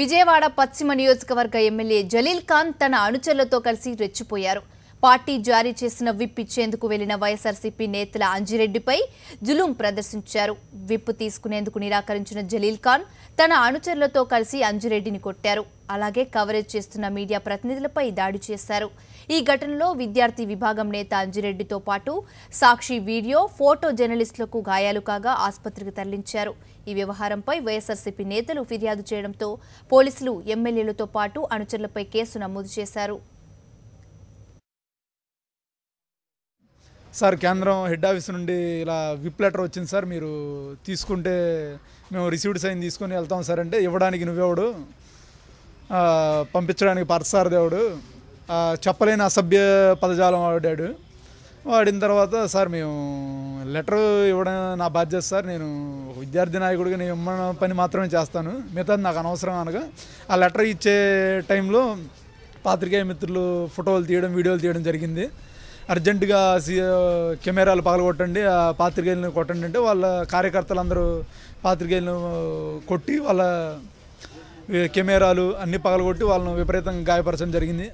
విజయవాడ పశ్చిమ నియోజకవర్గ ఎమ్మెల్యే జలీల్ ఖాన్ తన అనుచరులతో కలిసి రెచ్చిపోయారు పార్టీ జారీ చేసిన విప్ ఇచ్చేందుకు వెళ్లిన వైఎస్ఆర్సీపీ నేతల అంజిరెడ్డిపై జులుం ప్రదర్శించారు విప్ తీసుకునేందుకు నిరాకరించిన జలీల్ ఖాన్ తన అనుచరులతో కలిసి అంజిరెడ్డిని కొట్టారు అలాగే కవరేజ్ చేస్తున్న మీడియా ప్రతినిధులపై దాడి చేశారు ఈ ఘటనలో విద్యార్థి విభాగం నేత అంజిరెడ్డితో పాటు సాక్షి వీడియో ఫోటో జర్నలిస్టులకు గాయాలు కాగా ఆసుపత్రికి తరలించారు ఈ వ్యవహారంపై వైఎస్ఆర్సీపీ నేతలు ఫిర్యాదు చేయడంతో పోలీసులు ఎమ్మెల్యేలతో పాటు అనుచరులపై కేసు నమోదు చేశారు సార్ కేంద్రం హెడ్ ఆఫీస్ నుండి ఇలా విప్ లెటర్ వచ్చింది సార్ మీరు తీసుకుంటే మేము రిసీవ్డ్ సైన్ తీసుకొని వెళ్తాం సార్ అంటే ఇవ్వడానికి నువ్వెవడు పంపించడానికి పరసార్ దేవుడు చెప్పలేని అసభ్య పదజాలం వాడాడు వాడిన తర్వాత సార్ మేము లెటర్ ఇవ్వడం నా బాధ్యత సార్ నేను విద్యార్థి నాయకుడిగా నేను ఇవ్వడం పని మాత్రమే చేస్తాను మిగతాది నాకు అనవసరం అనగా ఆ లెటర్ ఇచ్చే టైంలో పాత్రికేయ మిత్రులు ఫోటోలు తీయడం వీడియోలు తీయడం జరిగింది అర్జెంటుగా కెమెరాలు పగలగొట్టండి ఆ పాత్రికేయులను కొట్టండి అంటే వాళ్ళ కార్యకర్తలు అందరూ పాత్రికేయులను కొట్టి వాళ్ళ కెమెరాలు అన్నీ పగలగొట్టి వాళ్ళను విపరీతంగా గాయపరచడం జరిగింది